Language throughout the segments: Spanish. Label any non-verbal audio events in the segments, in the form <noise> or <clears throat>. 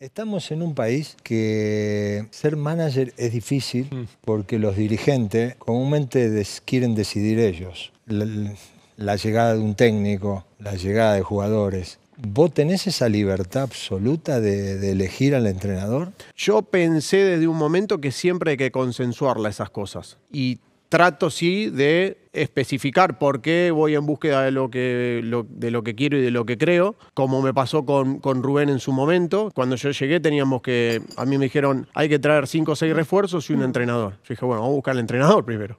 Estamos en un país que ser manager es difícil mm. porque los dirigentes comúnmente quieren decidir ellos. La, llegada de un técnico, la llegada de jugadores. ¿Vos tenés esa libertad absoluta de, elegir al entrenador? Yo pensé desde un momento que siempre hay que consensuarla esas cosas. Y trato, sí, de especificar por qué voy en búsqueda de lo que, de lo que quiero y de lo que creo, como me pasó con, con, Rubén en su momento. Cuando yo llegué teníamos que, a mí me dijeron, hay que traer cinco o seis refuerzos y un entrenador. Yo dije, bueno, vamos a buscar el entrenador primero.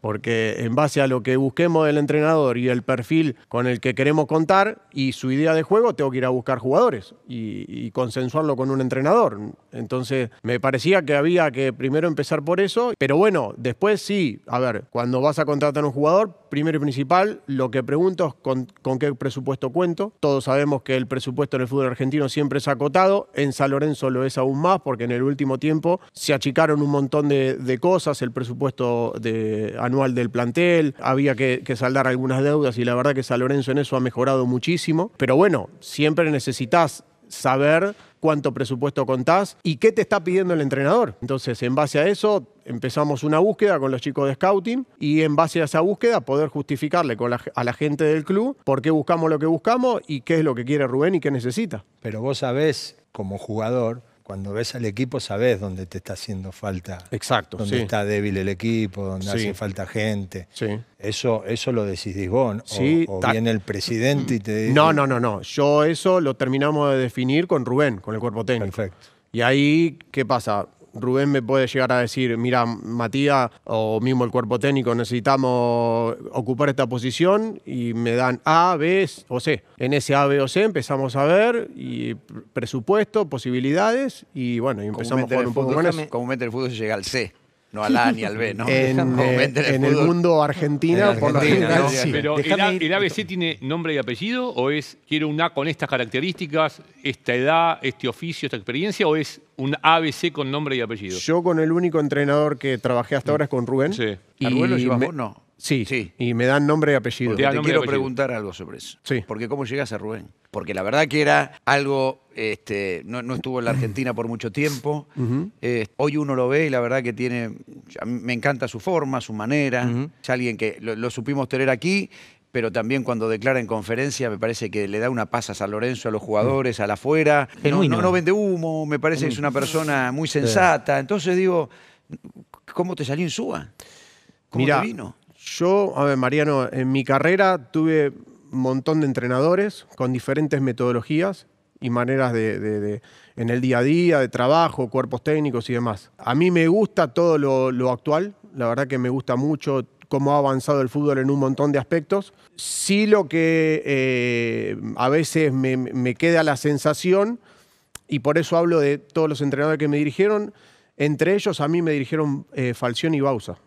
Porque en base a lo que busquemos del entrenador y el perfil con el que queremos contar y su idea de juego, tengo que ir a buscar jugadores y, y consensuarlo con un entrenador. Entonces, me parecía que había que primero empezar por eso, pero bueno, después sí, a ver, cuando vas a contratar jugador, primero y principal, lo que pregunto es con, qué presupuesto cuento. Todos sabemos que el presupuesto en el fútbol argentino siempre es acotado. En San Lorenzo lo es aún más porque en el último tiempo se achicaron un montón de, cosas. El presupuesto anual del plantel, había que, que, saldar algunas deudas y la verdad que San Lorenzo en eso ha mejorado muchísimo. Pero bueno, siempre necesitas saber cuánto presupuesto contás y qué te está pidiendo el entrenador. Entonces, en base a eso, empezamos una búsqueda con los chicos de Scouting y en base a esa búsqueda poder justificarle a la gente del club por qué buscamos lo que buscamos y qué es lo que quiere Rubén y qué necesita. Pero vos sabés, como jugador, cuando ves al equipo sabes dónde te está haciendo falta. Exacto. Dónde está débil el equipo, dónde hace falta gente. Sí. Eso, eso lo decidís vos. Sí, o, o viene el presidente y te dice. No, no, no, no. Yo eso lo terminamos de definir con Rubén, con el cuerpo técnico. Perfecto. Y ahí, ¿qué pasa? Rubén me puede llegar a decir, mira, Matías o mismo el cuerpo técnico, necesitamos ocupar esta posición y me dan A, B o C. En ese A, B o C empezamos a ver y presupuesto, posibilidades y bueno, y empezamos a jugar un poco con eso. el fútbol se llega al C no al A ni al B, ¿no? <laughs> Eh, en, el, mundo argentino, por lo general, Pero el, a, ABC tiene nombre y apellido? ¿O es quiero un A con estas características, esta edad, este oficio, esta experiencia? ¿O es un ABC con nombre y apellido? Yo con el único entrenador que trabajé hasta mm. ahora es con Rubén. Rubén lo No. Sí, sí. Y me dan nombre y apellido. te quiero preguntar algo sobre eso. Sí. Porque cómo llegas a Rubén. Porque la verdad que era algo, este, no, estuvo en la Argentina por mucho tiempo. Eh, hoy uno lo ve y la verdad que tiene, me encanta su forma, su manera. Es alguien que lo, supimos tener aquí pero también cuando declara en conferencia me parece que le da una paz a San Lorenzo, a los jugadores, mm. a la afuera. No, no, vende humo, me parece que es una persona muy sensata. Entonces digo, ¿cómo te salió en Suba? ¿Cómo vino? Yo, a ver, Mariano, en mi carrera tuve un montón de entrenadores con diferentes metodologías y maneras de, en el día a día, de trabajo, cuerpos técnicos y demás. A mí me gusta todo lo, actual, la verdad que me gusta mucho cómo ha avanzado el fútbol en un montón de aspectos. Sí lo que eh, a veces me, queda la sensación, y por eso hablo de todos los entrenadores que me dirigieron, entre ellos a mí me dirigieron eh, y Bausa.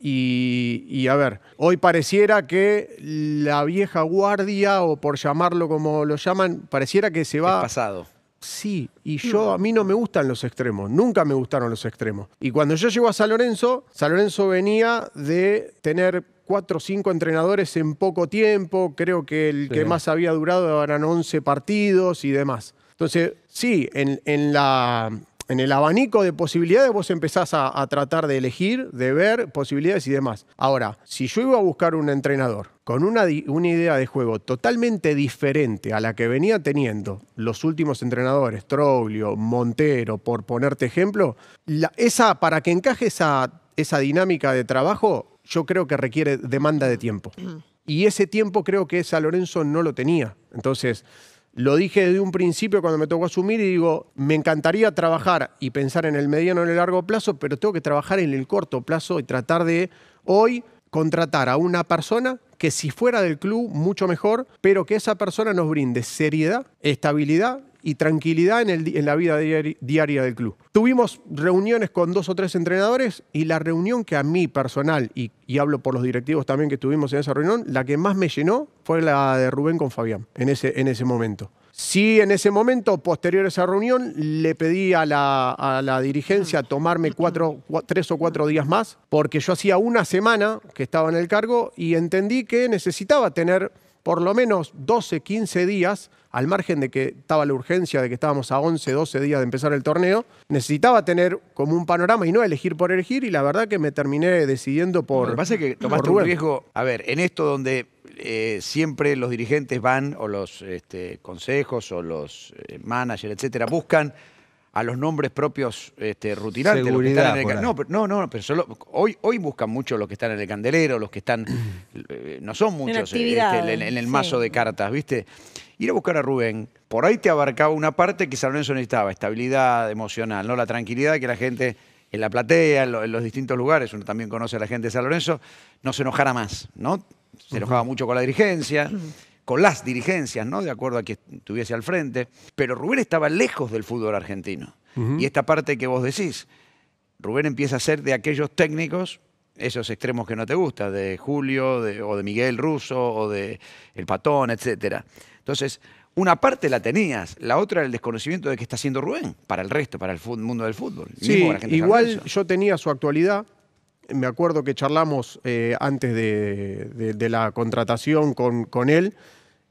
Y, a ver, hoy pareciera que la vieja guardia, o por llamarlo como lo llaman, pareciera que se va. pasado. Sí, y mm. yo a mí no me gustan los extremos, nunca me gustaron los extremos. Y cuando yo llego a San Lorenzo, San Lorenzo venía de tener cuatro o cinco entrenadores en poco tiempo, creo que el que más había durado eran 11 partidos y demás. Entonces, sí, en, en, la, en el abanico de posibilidades vos empezás a, tratar de elegir, de ver posibilidades y demás. Ahora, si yo iba a buscar un entrenador con una, una, idea de juego totalmente diferente a la que venía teniendo los últimos entrenadores, Troglio, Montero, por ponerte ejemplo, esa, para que encaje esa, esa dinámica de trabajo, yo creo que requiere demanda de tiempo. Mm. Y ese tiempo creo que esa Lorenzo no lo tenía. Entonces, lo dije desde un principio cuando me tocó asumir y digo, me encantaría trabajar y pensar en el mediano y en el largo plazo, pero tengo que trabajar en el corto plazo y tratar de hoy contratar a una persona que si fuera del club mucho mejor, pero que esa persona nos brinde seriedad, estabilidad y tranquilidad en, en la vida diaria, del club. Tuvimos reuniones con dos o tres entrenadores y la reunión que a mí personal, y, hablo por los directivos también que tuvimos en esa reunión, la que más me llenó fue la de Rubén con Fabián en ese, en ese momento. Sí, en ese momento, posterior a esa reunión, le pedí a la, dirigencia tomarme tres o cuatro días más, porque yo hacía una semana que estaba en el cargo y entendí que necesitaba tener por lo menos 12, 15 días, al margen de que estaba la urgencia de que estábamos a 11, 12 días de empezar el torneo, necesitaba tener como un panorama y no elegir por elegir y la verdad que me terminé decidiendo por... Lo que pasa es que tomaste un riesgo, a ver, en esto donde eh, siempre los dirigentes van o los este, consejos o los eh, managers, etcétera, buscan a los nombres propios este, rutinantes. Los que en no, no, no, pero solo, hoy, hoy buscan mucho los que están en el candelero, los que están, <clears throat> eh, no son muchos este, en, el mazo de cartas, ¿viste? Ir a buscar a Rubén, por ahí te abarcaba una parte que San Lorenzo necesitaba, estabilidad emocional, ¿no? La tranquilidad que la gente en la platea, en, los distintos lugares, uno también conoce a la gente de San Lorenzo, no se enojara más, ¿no? Se enojaba mucho con la dirigencia con las dirigencias, ¿no? De acuerdo a que estuviese al frente. Pero Rubén estaba lejos del fútbol argentino. Y esta parte que vos decís, Rubén empieza a ser de aquellos técnicos, esos extremos que no te gustan, de Julio, o de Miguel Russo, o de El Patón, etc. Entonces, una parte la tenías, la otra el desconocimiento de qué está haciendo Rubén para el resto, para el mundo del fútbol. Sí, igual yo tenía su actualidad. Me acuerdo que charlamos eh, antes de, la contratación con él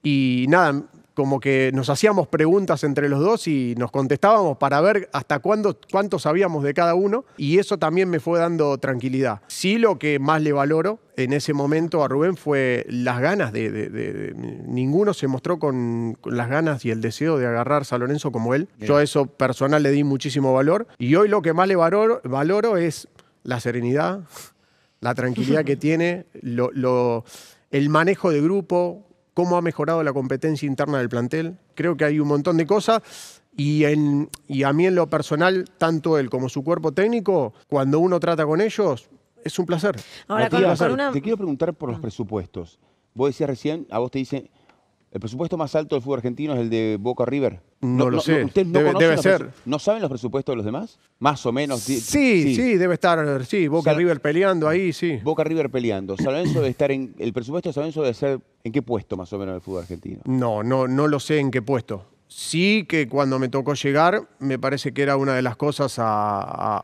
y nada, como que nos hacíamos preguntas entre los dos y nos contestábamos para ver hasta cuándo, cuánto sabíamos de cada uno. Y eso también me fue dando tranquilidad. Sí, lo que más le valoro en ese momento a Rubén fue las ganas de... ninguno se mostró con, las ganas y el deseo de agarrar a Lorenzo como él. Yo a eso personal le di muchísimo valor. Y hoy lo que más le valoro, valoro es la serenidad, la tranquilidad <laughs> que tiene, lo, el manejo de grupo, cómo ha mejorado la competencia interna del plantel. Creo que hay un montón de cosas. Y, a mí en lo personal, tanto él como su cuerpo técnico, cuando uno trata con ellos, es un placer. Ahora, Te quiero preguntar por los mm. presupuestos. Vos decías recién, a vos te dicen, ¿El presupuesto más alto del fútbol argentino es el de Boca River? No, lo sé. debe, ser. ¿No saben los presupuestos de los demás? Más o menos. Sí, sí, debe estar. Sí, Boca River peleando ahí, sí. Boca River peleando. debe estar en. El presupuesto de debe ser. ¿En qué puesto más o menos del fútbol argentino? No, no, no lo sé en qué puesto. Sí que cuando me tocó llegar, me parece que era una de las cosas a,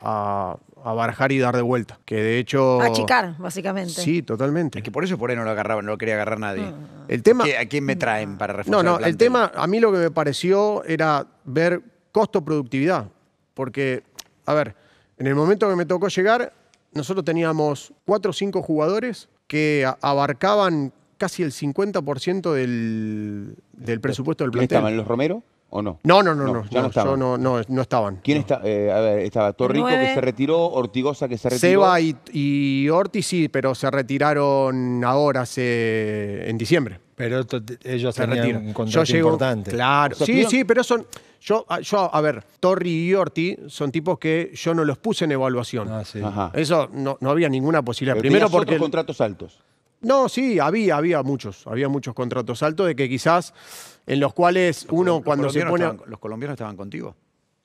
a, y dar de vuelta. Que de hecho... Achicar, básicamente. Sí, totalmente. Es que por eso por ahí no lo agarraban, no quería agarrar nadie. Mm. El tema... ¿A quién me traen mm. para reforzar No, no, el, el tema, a mí lo que me pareció era ver costo-productividad. Porque, a ver, en el momento que me tocó llegar, nosotros teníamos cuatro o cinco jugadores que abarcaban casi el 50% del, del presupuesto del plantel. ¿Estaban los Romero o no? No, no, no, no. no, no, no, no, estaban. ¿Quién está? Eh, a ver, estaba Torrico que se retiró, Ortigosa que se retiró. Seba y, Orti sí, pero se retiraron ahora, hace, en diciembre. Pero ellos se tenían contrato importante. Claro. sí, sí, pero son. Yo, ah, yo, a ver, Torri y Orti son tipos que yo no los puse en evaluación. Ah, Eso no, no había ninguna posibilidad. Primero porque. contratos altos. No, sí, había, había muchos, había muchos contratos altos de que quizás en los cuales uno cuando se pone... ¿Los colombianos estaban contigo?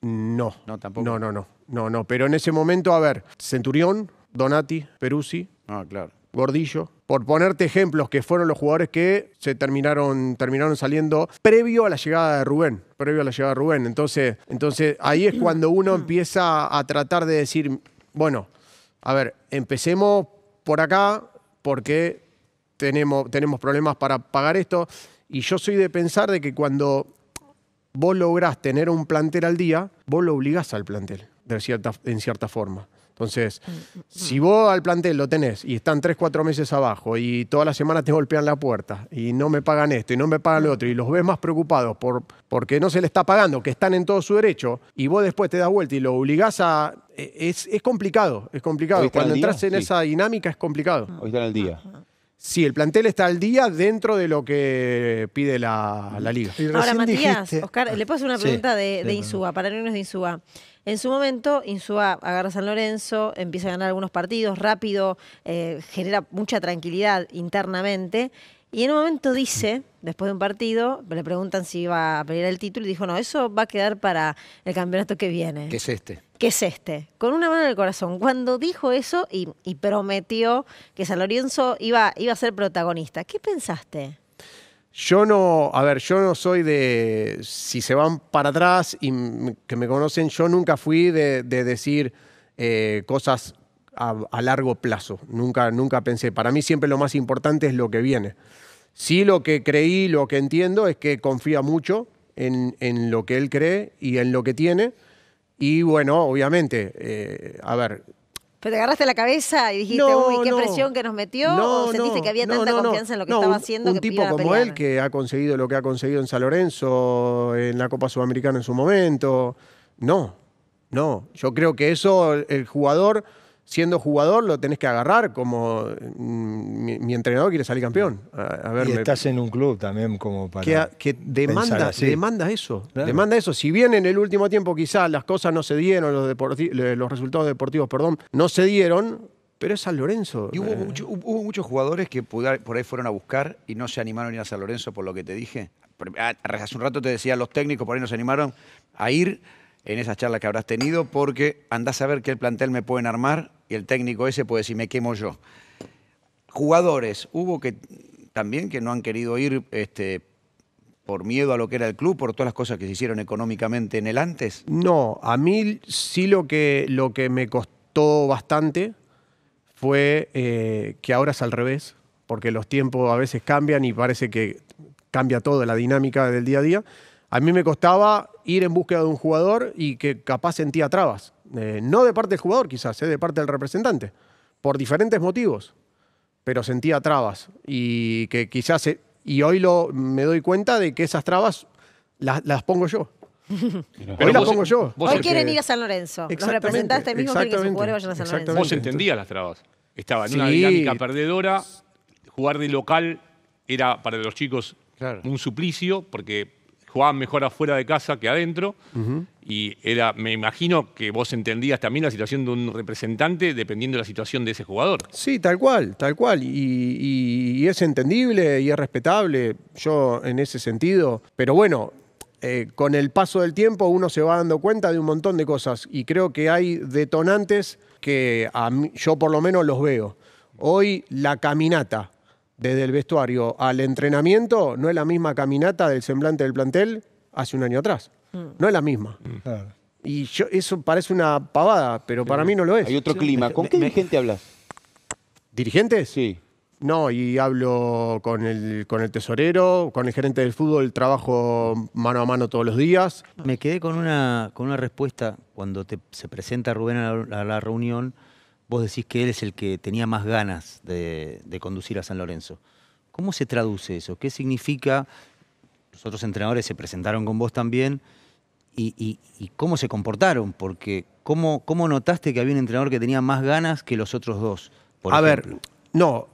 No. No, tampoco. No, no, no, no, Pero en ese momento, a ver, Centurión, Donati, Peruzzi. Ah, claro. Gordillo, por ponerte ejemplos que fueron los jugadores que se terminaron, terminaron saliendo previo a la llegada de Rubén, previo a la llegada de Rubén. Entonces, entonces ahí es cuando uno empieza a tratar de decir, bueno, a ver, empecemos por acá porque tenemos, problemas para pagar esto. Y yo soy de pensar de que cuando vos lográs tener un plantel al día, vos lo obligás al plantel, de cierta, en cierta forma. Entonces, mm, mm, mm. si vos al plantel lo tenés y están tres, cuatro meses abajo y todas las semanas te golpean la puerta y no me pagan esto y no me pagan lo otro y los ves más preocupados por, porque no se le está pagando, que están en todo su derecho, y vos después te das vuelta y lo obligás a... E, es, complicado, es complicado. Cuando entras en esa dinámica es complicado. Hoy en el día. Sí, el plantel está al día dentro de lo que pide la, liga. Ahora, Matías, Oscar, le puedo hacer una pregunta de, de Insúa, para niños de Insúa. En su momento, Insúa agarra San Lorenzo, empieza a ganar algunos partidos rápido, eh, genera mucha tranquilidad internamente. Y en un momento dice, después de un partido, le preguntan si iba a pedir el título y dijo, no, eso va a quedar para el campeonato que viene. ¿Qué es este. ¿Qué es este. Con una mano en el corazón. Cuando dijo eso y, prometió que San Lorenzo iba, iba a ser protagonista, ¿qué pensaste? Yo no, a ver, yo no soy de, si se van para atrás y que me conocen, yo nunca fui de, decir eh, cosas a, largo plazo. Nunca, nunca pensé. Para mí siempre lo más importante es lo que viene. Sí lo que creí, lo que entiendo es que confía mucho en, en lo que él cree y en lo que tiene. Y bueno, obviamente, eh, a ver, ¿Pero te agarraste la cabeza y dijiste, uy, qué presión que nos metió? ¿O sentiste que había tanta confianza en lo que estaba haciendo? Un tipo como él que ha conseguido lo que ha conseguido en San Lorenzo, en la Copa Sudamericana en su momento. No, no. Yo creo que eso el jugador siendo jugador lo tenés que agarrar como mm, mi, entrenador quiere salir campeón. A, y estás en un club también como para que, demanda, demanda eso, demanda eso. Si bien en el último tiempo quizás las cosas no se dieron, los, resultados deportivos, perdón, no se dieron, pero es San Lorenzo. Y hubo, eh. muchos jugadores que por ahí fueron a buscar y no se animaron a ir a San Lorenzo por lo que te dije. Ah, hace un rato te decía, los técnicos por ahí no se animaron a ir en esa charla que habrás tenido porque andás a ver qué plantel me pueden armar y el técnico ese puede decir, me quemo yo. Jugadores, hubo que también que no han querido ir este, por miedo a lo que era el club, por todas las cosas que se hicieron económicamente en el antes. No, a mí sí lo que, lo que me costó bastante fue eh, que ahora es al revés, porque los tiempos a veces cambian y parece que cambia todo la dinámica del día a día. A mí me costaba ir en búsqueda de un jugador y que capaz sentía trabas. Eh, no de parte del jugador quizás, eh, de parte del representante, por diferentes motivos, pero sentía trabas y que quizás, eh, y hoy lo, me doy cuenta de que esas trabas las, pongo yo. hoy las pongo yo. Hoy quieren ir a San Lorenzo. Los representantes mismos quieren que a San Lorenzo. Vos entendías las trabas. Estaba en una dinámica perdedora, jugar de local era para los chicos un suplicio porque jugaban mejor afuera de casa que adentro. Y era, me imagino que vos entendías también la situación de un representante dependiendo de la situación de ese jugador. Sí, tal cual, tal cual. Y, es entendible y es respetable, yo en ese sentido. Pero bueno, eh, con el paso del tiempo uno se va dando cuenta de un montón de cosas. Y creo que hay detonantes que a mí, yo por lo menos los veo. Hoy la caminata desde el vestuario al entrenamiento no es la misma caminata del semblante del plantel hace un año atrás. Mm. No es la misma. Mm. Y yo, eso parece una pavada, pero para mí no lo es. Hay otro clima. ¿Con qué dirigente hablas? ¿Dirigente? Sí. No, y hablo con el, con el tesorero, con el gerente del fútbol, trabajo mano a mano todos los días. Me quedé con una, con una respuesta cuando se presenta Rubén a la reunión vos decís que él es el que tenía más ganas de, conducir a San Lorenzo. ¿Cómo se traduce eso? ¿Qué significa? Los otros entrenadores se presentaron con vos también. Y, cómo se comportaron, porque ¿cómo, ¿cómo, notaste que había un entrenador que tenía más ganas que los otros dos? a ver, no,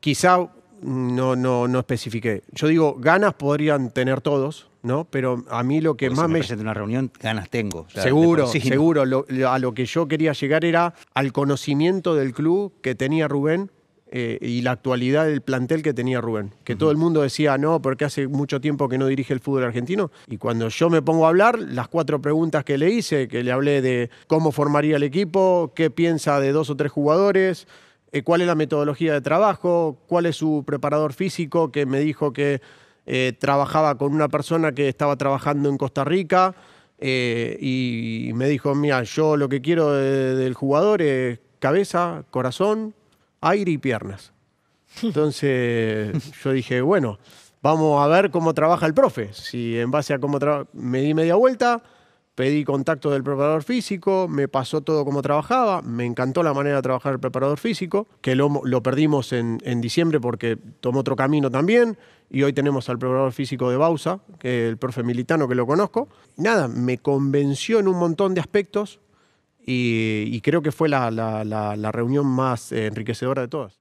quizá no, no, no especifiqué. Yo digo, ganas podrían tener todos, ¿no? Pero a mí lo que más si me... me... de una reunión, ganas tengo. seguro, seguro. a lo que yo quería llegar era al conocimiento del club que tenía Rubén eh, y la actualidad del plantel que tenía Rubén. Que todo el mundo decía, no, porque hace mucho tiempo que no dirige el fútbol argentino. Y cuando yo me pongo a hablar, las cuatro preguntas que le hice, que le hablé de cómo formaría el equipo, qué piensa de dos o tres jugadores, eh, cuál es la metodología de trabajo, cuál es su preparador físico, que me dijo que eh, trabajaba con una persona que estaba trabajando en Costa Rica eh, y me dijo, mira, yo lo que quiero del jugador es cabeza, corazón, aire y piernas. <laughs> Entonces yo dije, bueno, vamos a ver cómo trabaja el profe. Si en base a cómo me di media vuelta, pedí contacto del preparador físico, me pasó todo como trabajaba, me encantó la manera de trabajar el preparador físico, que lo, lo perdimos en, diciembre porque tomó otro camino también, y hoy tenemos al preparador físico de Bausa, que el profe militano que lo conozco. Nada, me convenció en un montón de aspectos y, creo que fue la reunión más eh, enriquecedora de todas.